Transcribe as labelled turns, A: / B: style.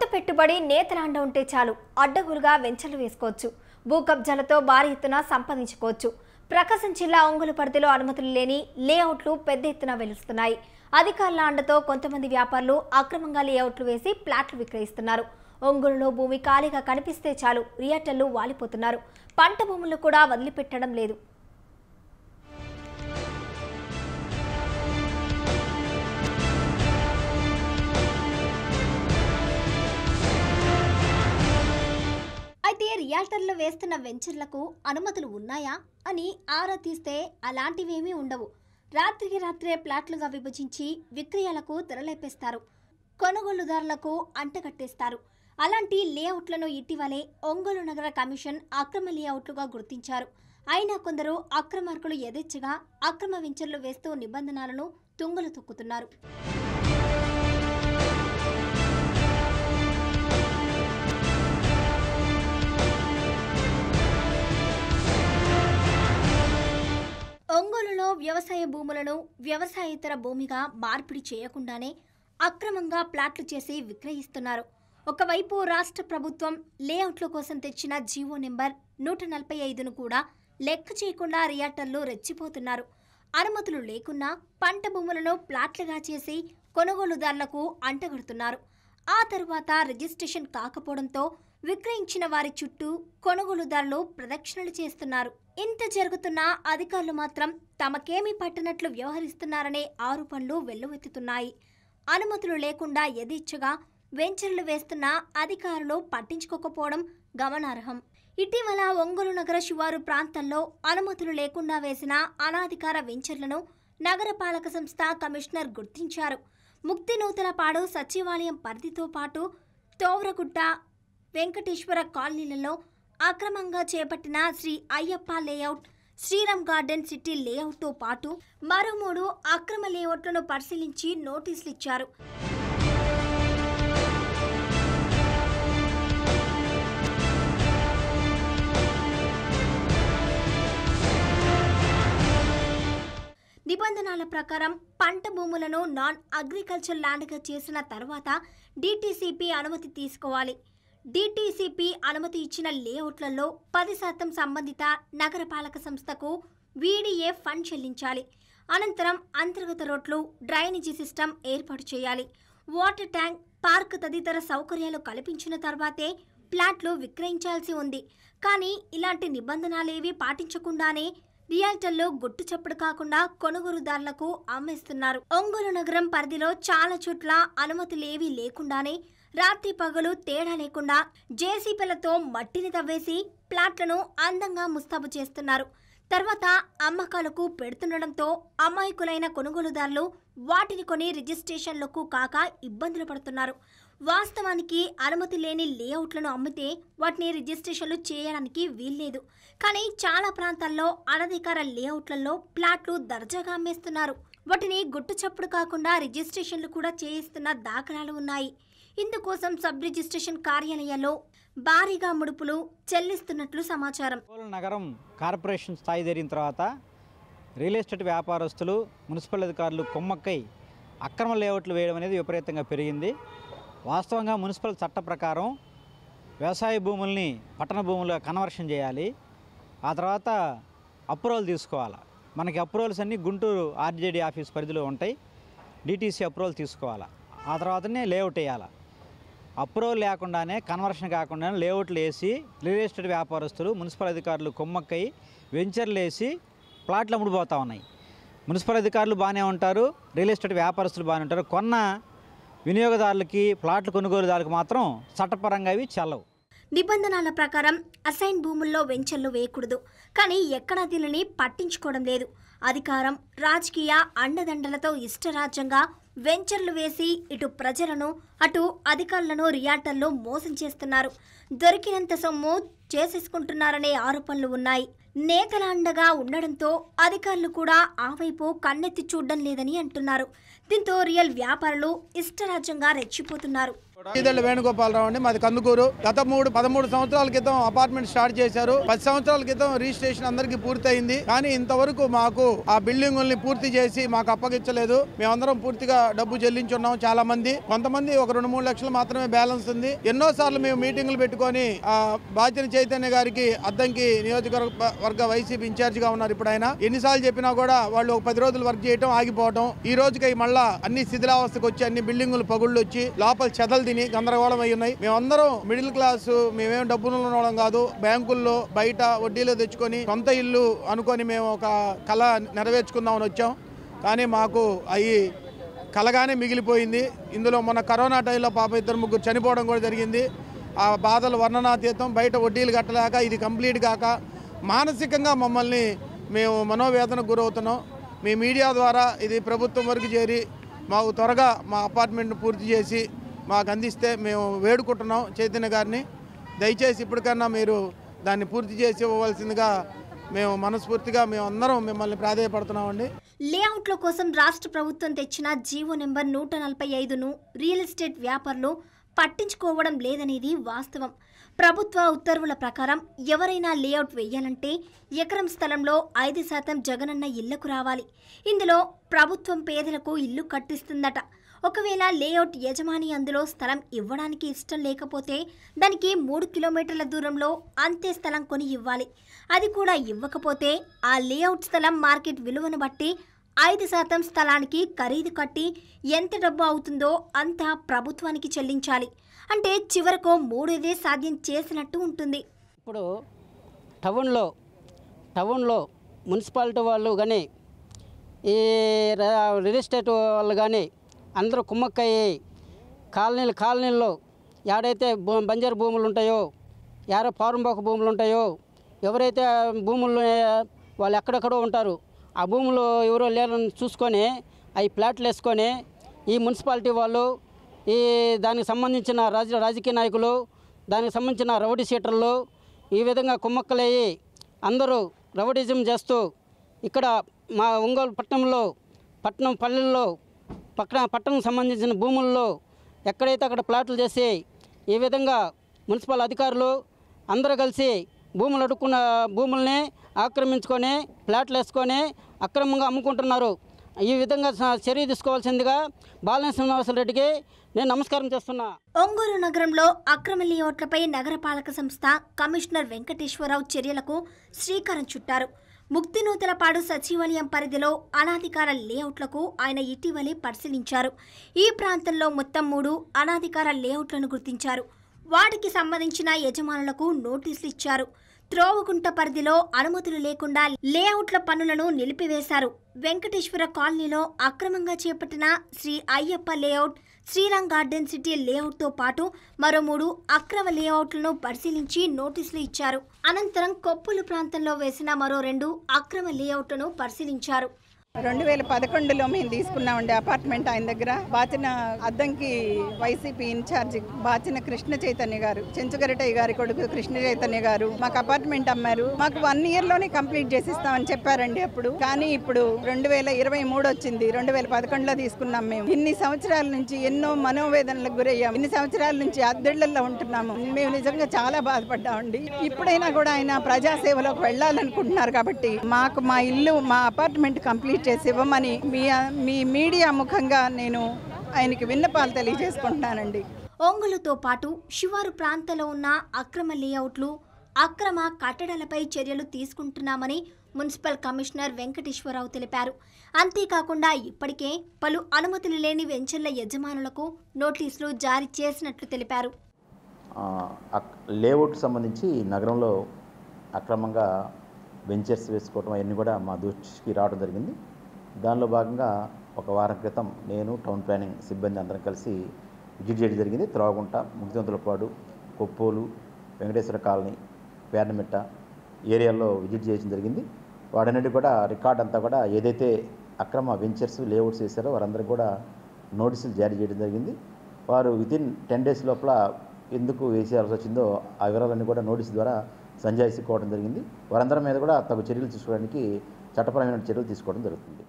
A: సొంత పెట్టుబడి నేతలాండ ఉంటే చాలు అడ్డగులుగా వెంచలు వేసుకోవచ్చు భూ కబ్జాలతో భారీ ఎత్తున సంపాదించుకోవచ్చు ప్రకాశం జిల్లా ఒంగోలు పరిధిలో అనుమతులు లేని లేఅవుట్లు పెద్ద ఎత్తున వెలుస్తున్నాయి అధికారుల అండతో కొంతమంది వ్యాపారులు అక్రమంగా లేఅవుట్లు వేసి ప్లాట్లు విక్రయిస్తున్నారు ఒంగోలులో భూమి ఖాళీగా కనిపిస్తే చాలు రియాటర్లు వాలిపోతున్నారు పంట భూములు కూడా వదిలిపెట్టడం లేదు భారతీయ రియాల్టర్లు వేస్తున్న వెంచర్లకు అనుమతులు ఉన్నాయా అని ఆరా తీస్తే అలాంటివేమీ ఉండవు రాత్రికి రాత్రే ప్లాట్లుగా విభజించి విక్రయాలకు తెరలేపేస్తారు కొనుగోలుదారులకు అంటగట్టేస్తారు అలాంటి లేఅవుట్లను ఇటీవలే ఒంగోలు నగర కమిషన్ అక్రమ లేఅవుట్లుగా గుర్తించారు అయినా కొందరు అక్రమార్కులు యథేచ్ఛగా అక్రమ వెంచర్లు వేస్తూ నిబంధనలను తుంగలు తొక్కుతున్నారు ఒంగోలులో వ్యవసాయ భూములను వ్యవసాయేతర భూమిగా మార్పిడి చేయకుండానే అక్రమంగా ప్లాట్లు చేసి విక్రయిస్తున్నారు ఒకవైపు రాష్ట్ర ప్రభుత్వం లేఅవుట్ల కోసం తెచ్చిన జీవో నెంబర్ నూట నలభై ఐదును కూడా లెక్క చేయకుండా రియాటర్లు రెచ్చిపోతున్నారు అనుమతులు లేకున్నా పంట భూములను ప్లాట్లుగా చేసి కొనుగోలుదారులకు అంటగడుతున్నారు ఆ తర్వాత రిజిస్ట్రేషన్ కాకపోవడంతో విక్రయించిన వారి చుట్టూ కొనుగోలుదారులు ప్రదక్షిణలు చేస్తున్నారు ఇంత జరుగుతున్నా అధికారులు మాత్రం తమకేమీ పట్టనట్లు వ్యవహరిస్తున్నారనే ఆరోపణలు వెల్లువెత్తుతున్నాయి అనుమతులు లేకుండా యథేచ్ఛగా వెంచర్లు వేస్తున్న అధికారులు పట్టించుకోకపోవడం గమనార్హం ఇటీవల ఒంగోలు నగర శివారు ప్రాంతంలో అనుమతులు లేకుండా వేసిన అనాధికార వెంచర్లను నగరపాలక సంస్థ కమిషనర్ గుర్తించారు ముక్తి నూతన పాడు సచివాలయం పరిధితో పాటు తోవరగుట్ట వెంకటేశ్వర కాలనీలలో అక్రమంగా చేపట్టిన Sri Ayyappa layout Sriram garden city లేఅవుట్తో పాటు మరో మూడు అక్రమ లేఅవుట్లను పరిశీలించి నోటీసులు ఇచ్చారు నిబంధనల ప్రకారం పంట భూములను నాన్ అగ్రికల్చర్ ల్యాండ్గా చేసిన తర్వాత డిటిసిపి అనుమతి తీసుకోవాలి డిటిసిపి అనుమతి ఇచ్చిన లేఅవుట్లలో పది శాతం సంబంధిత నగరపాలక సంస్థకు వీడీఏ ఫండ్ చెల్లించాలి అనంతరం అంతర్గత రోడ్లు డ్రైనేజీ సిస్టమ్ ఏర్పాటు చేయాలి వాటర్ ట్యాంక్ పార్క్ తదితర సౌకర్యాలు కల్పించిన తర్వాతే ప్లాట్లు విక్రయించాల్సి ఉంది కానీ ఇలాంటి నిబంధనలేవి పాటించకుండానే రియల్టర్లు గుట్టు చప్పుడు కాకుండా కొనుగోలుదారులకు అమ్మేస్తున్నారు ఒంగోలు నగరం పరిధిలో చాలా చోట్ల అనుమతులేవీ లేకుండానే రాత్రి పగలు తేడా లేకుండా జేసీపీలతో మట్టిని తవ్వేసి ప్లాట్లను అందంగా ముస్తాబు చేస్తున్నారు తర్వాత అమ్మకాలకు పెడుతుండడంతో అమాయకులైన కొనుగోలుదారులు వాటిని కొని రిజిస్ట్రేషన్లకు కాక ఇబ్బందులు పడుతున్నారు వాస్తవానికి అనుమతి లేని లేఅవుట్లను అమ్మితే వాటిని రిజిస్ట్రేషన్లు చేయడానికి వీల్లేదు కానీ చాలా ప్రాంతాల్లో అనధికార లేఅవుట్లలో ప్లాట్లు దర్జాగా అమ్మేస్తున్నారు వాటిని గుట్టు చప్పుడు కాకుండా రిజిస్ట్రేషన్లు కూడా చేయిస్తున్న దాఖలాలు ఉన్నాయి ఇందుకోసం సబ్ రిజిస్ట్రేషన్ కార్యాలయాల్లో భారీగా ముడుపులు చెల్లిస్తున్నట్లు సమాచారం
B: నగరం కార్పొరేషన్ స్థాయి జరిగిన తర్వాత రియల్ ఎస్టేట్ వ్యాపారస్తులు మున్సిపల్ అధికారులు కొమ్మక్కై అక్రమ లేఅవుట్లు వేయడం అనేది విపరీతంగా పెరిగింది వాస్తవంగా మున్సిపల్ చట్ట ప్రకారం వ్యవసాయ భూముల్ని పట్టణ భూములుగా కన్వర్షన్ చేయాలి ఆ తర్వాత అప్రూవల్ తీసుకోవాలి మనకి అప్రూవల్స్ అన్నీ గుంటూరు ఆర్జేడీ ఆఫీస్ పరిధిలో ఉంటాయి డిటీసీ అప్రూవల్ తీసుకోవాలి ఆ తర్వాతనే లేఅవుట్ వేయాలి అప్రూవల్ లేకుండానే కన్వర్షన్ కాకుండానే లేఅవుట్లు వేసి రియల్ ఎస్టేట్ వ్యాపారస్తులు మున్సిపల్ అధికారులు కొమ్మక్కై వెంచర్లు వేసి ప్లాట్లు అమ్ముడుపోతూ ఉన్నాయి మున్సిపల్ అధికారులు బాగానే ఉంటారు రియల్ ఎస్టేట్ వ్యాపారస్తులు బాగానే ఉంటారు కొన్న వినియోగదారులకి ప్లాట్లు కొనుగోలుదారులకు మాత్రం చట్టపరంగా అవి చల్లవు
A: నిబంధనల ప్రకారం అసైన్ భూముల్లో వెంచర్లు వేయకూడదు కానీ ఎక్కడ దీనిని పట్టించుకోవడం లేదు అధికారం రాజకీయ అండదండలతో ఇష్టరాజ్యంగా వెంచర్లు వేసి ఇటు ప్రజలను అటు అధికారులను రియాటర్లు మోసం చేస్తున్నారు దొరికినంత సొమ్ము చేసేసుకుంటున్నారనే ఆరోపణలు ఉన్నాయి నేతల అండగా ఉండడంతో అధికారులు కూడా ఆ వైపు కన్నెత్తి చూడడం లేదని అంటున్నారు దీంతో రియల్ వ్యాపారులు ఇష్టరాజ్యంగా రెచ్చిపోతున్నారు
B: ఈదళ్ళ వేణుగోపాలరావు అండి మాది కందుకూరు గత మూడు పదమూడు సంవత్సరాల క్రితం అపార్ట్మెంట్ స్టార్ట్ చేశారు పది సంవత్సరాల క్రితం రిజిస్ట్రేషన్ అందరికి పూర్తయింది కానీ ఇంతవరకు మాకు ఆ బిల్డింగుల్ని పూర్తి చేసి మాకు అప్పగించలేదు మేమందరం పూర్తిగా డబ్బు చెల్లించున్నాం చాలా మంది కొంతమంది ఒక రెండు మూడు లక్షలు మాత్రమే బ్యాలెన్స్ ఉంది ఎన్నో సార్లు మేము మీటింగులు పెట్టుకొని బాచిన చైతన్య గారికి అద్దంకి నియోజకవర్గ వర్గ వైసీపీ ఇన్ఛార్జ్ గా ఉన్నారు ఇప్పుడు ఆయన ఎన్నిసార్లు చెప్పినా కూడా వాళ్ళు ఒక పది రోజులు వర్క్ చేయడం ఆగిపోవటం ఈ రోజుకి మళ్ళా అన్ని శిథిలావస్థకు వచ్చి అన్ని బిల్డింగులు పగుళ్ళు వచ్చి లోపల చెదలు తిని గందరగోళం అయి ఉన్నాయి మేమందరం మిడిల్ క్లాస్ మేమేం డబ్బులు ఉండడం కాదు బ్యాంకుల్లో బయట వడ్డీలో తెచ్చుకొని సొంత ఇల్లు అనుకొని మేము ఒక కళ నెరవేర్చుకుందామని వచ్చాం కానీ మాకు అవి కలగానే మిగిలిపోయింది ఇందులో మొన్న కరోనా టైంలో పాప ఇద్దరు ముగ్గురు చనిపోవడం కూడా జరిగింది ఆ బాధలు వర్ణనాతీతం బయట వడ్డీలు కట్టలేక ఇది కంప్లీట్ కాక మానసికంగా మమ్మల్ని మేము మనోవేదనకు గురవుతున్నాం మీ మీడియా ద్వారా ఇది ప్రభుత్వం వరకు చేరి మాకు త్వరగా మా అపార్ట్మెంట్ను పూర్తి చేసి మాకు అందిస్తే మేము వేడుకుంటున్నాం చైతన్య గారిని దయచేసి ఇప్పటికన్నా మీరు దాన్ని పూర్తి చేసి ఇవ్వవలసిందిగా మేము మనస్ఫూర్తిగా మేము అందరం మిమ్మల్ని ప్రాధాయపడుతున్నామండి లేఅవుట్ల
A: కోసం రాష్ట్ర ప్రభుత్వం తెచ్చిన జీవో నెంబర్ నూట నలభై ఐదును రియల్ ఎస్టేట్ వ్యాపారులు పట్టించుకోవడం లేదనేది వాస్తవం ప్రభుత్వ ఉత్తర్వుల ప్రకారం ఎవరైనా లేఅవుట్ వేయాలంటే ఎకరం స్థలంలో ఐదు శాతం జగనన్న ఇళ్లకు రావాలి ఇందులో ప్రభుత్వం పేదలకు ఇల్లు కట్టిస్తుందట ఒకవేళ లేఅవుట్ యజమాని అందులో స్థలం ఇవ్వడానికి ఇష్టం లేకపోతే దానికి మూడు కిలోమీటర్ల దూరంలో అంతే స్థలం కొని ఇవ్వాలి అది కూడా ఇవ్వకపోతే ఆ లేఅవుట్ స్థలం మార్కెట్ విలువను బట్టి ఐదు శాతం స్థలానికి ఖరీదు కట్టి ఎంత డబ్బు అవుతుందో అంత ప్రభుత్వానికి చెల్లించాలి అంటే చివరకు మూడేదే సాధ్యం చేసినట్టు ఉంటుంది ఇప్పుడు టౌన్లో టౌన్లో మున్సిపాలిటీ వాళ్ళు కానీ ఈ రియల్ ఎస్టేట్ వాళ్ళు కానీ అందరూ కుమ్మక్కయ్యి కాలనీలు కాలనీల్లో ఏడైతే భూ బంజరు భూములు ఉంటాయో ఏడ పారంబోక భూములు ఉంటాయో ఎవరైతే భూములు వాళ్ళు ఎక్కడెక్కడో ఉంటారు ఆ భూములు ఎవరో లేరని చూసుకొని అవి ప్లాట్లు వేసుకొని ఈ మున్సిపాలిటీ వాళ్ళు ఈ దానికి సంబంధించిన రాజ రాజకీయ నాయకులు దానికి సంబంధించిన రౌడీ షీటర్లు ఈ విధంగా కుమ్మక్కలయ్యి అందరూ రౌడీజం చేస్తూ ఇక్కడ మా ఒంగోలు పట్టణంలో పట్టణం పల్లెల్లో పక్కన పట్టణం సంబంధించిన భూముల్లో ఎక్కడైతే అక్కడ ప్లాట్లు చేసి ఈ విధంగా మున్సిపల్ అధికారులు అందరూ కలిసి భూములు అడుక్కున్న భూముల్ని ఆక్రమించుకొని ప్లాట్లు వేసుకొని అక్రమంగా అమ్ముకుంటున్నారు ఈ విధంగా చర్య తీసుకోవాల్సిందిగా బాలన శ్రీనివాస రెడ్డికి నేను నమస్కారం చేస్తున్నా ఒంగూరు నగరంలో అక్రమ లేఅవుట్లపై నగరపాలక సంస్థ కమిషనర్ వెంకటేశ్వరరావు చర్యలకు శ్రీకారం చుట్టారు ముక్తి నూతలపాడు సచివాలయం పరిధిలో అనాధికార లేఅవుట్లకు ఆయన ఇటీవలే పరిశీలించారు ఈ ప్రాంతంలో మొత్తం మూడు అనాధికార లేఅవుట్లను గుర్తించారు వాటికి సంబంధించిన యజమానులకు నోటీసులు ఇచ్చారు త్రోవకుంట పరిధిలో అనుమతులు లేకుండా లేఅవుట్ల పనులను నిలిపివేశారు వెంకటేశ్వర కాలనీలో అక్రమంగా చేపట్టిన Sri Ayyappa layout Sriram garden city లేఅవుట్తో పాటు మరో మూడు అక్రమ లేఅవుట్లను పరిశీలించి నోటీసులు ఇచ్చారు అనంతరం కొప్పులు ప్రాంతంలో వేసిన మరో రెండు అక్రమ లేఅవుట్లను పరిశీలించారు రెండు వేల పదకొండులో మేము తీసుకున్నామండి అపార్ట్మెంట్ ఆయన దగ్గర బాచిన అద్దంకి వైసీపీ ఇన్ఛార్జ్ బాచిన కృష్ణ చైతన్య గారు చెంచుగరటయ్య గారి కొడుకు కృష్ణ చైతన్య గారు మాకు అపార్ట్మెంట్ అమ్మారు మాకు వన్ ఇయర్ లోనే కంప్లీట్ చేసిస్తామని చెప్పారండి అప్పుడు కానీ ఇప్పుడు రెండు వేల ఇరవై మూడు వచ్చింది రెండు వేల పదకొండులో తీసుకున్నాం మేము ఇన్ని సంవత్సరాల నుంచి ఎన్నో మనోవేదనలకు గురయ్యాం ఇన్ని సంవత్సరాల నుంచి అద్దెళ్లలో ఉంటున్నాము మేము నిజంగా చాలా బాధపడ్డామండి ఇప్పుడైనా కూడా ఆయన ప్రజాసేవలోకి వెళ్ళాలనుకుంటున్నారు కాబట్టి మాకు మా ఇల్లు మా అపార్ట్మెంట్ కంప్లీట్ చేసి ఇవ్వమని మీ మీ మీడియా ముఖంగా నేను ఆయనకి విన్నపాలు తెలియజేసుకుంటున్నానండి ఒంగోలుతో పాటు శివారు ప్రాంతంలో ఉన్న అక్రమ లేఅవుట్లు అక్రమ కట్టడాలపై చర్యలు తీసుకుంటున్నామని మున్సిపల్ కమిషనర్ వెంకటేశ్వరరావు తెలిపారు అంతేకాకుండా ఇప్పటికే పలు అనుమతులు లేని వెంచర్ల యజమానులకు నోటీసులు జారీ చేసినట్లు తెలిపారు
B: లేఅవుట్ సంబంధించి నగరంలో అక్రమంగా వెంచర్స్ వేసుకోవటం అవన్నీ కూడా మా దృష్టికి రావడం జరిగింది దానిలో భాగంగా ఒక వారం క్రితం నేను టౌన్ ప్లానింగ్ సిబ్బంది అందరం కలిసి విజిట్ చేయడం జరిగింది త్రాగుంట ముగ్గుదంతులపాడు కొప్పోలు వెంకటేశ్వర కాలనీ పేర్నమిట్ట ఏరియాల్లో విజిట్ చేయడం జరిగింది వాడన్నిటి కూడా రికార్డ్ అంతా కూడా ఏదైతే అక్రమ వెంచర్స్ లేఅవుట్స్ చేశారో వారందరూ కూడా నోటీసులు జారీ చేయడం జరిగింది వారు వితిన్ టెన్ డేస్ లోపల ఎందుకు వేసేయాల్సి వచ్చిందో ఆ వివరాలన్నీ కూడా నోటీస్ ద్వారా సంజాయిసి కోవడం జరిగింది వారందరి మీద కూడా తగు చర్యలు తీసుకోవడానికి చట్టపరమైన చర్యలు తీసుకోవడం జరుగుతుంది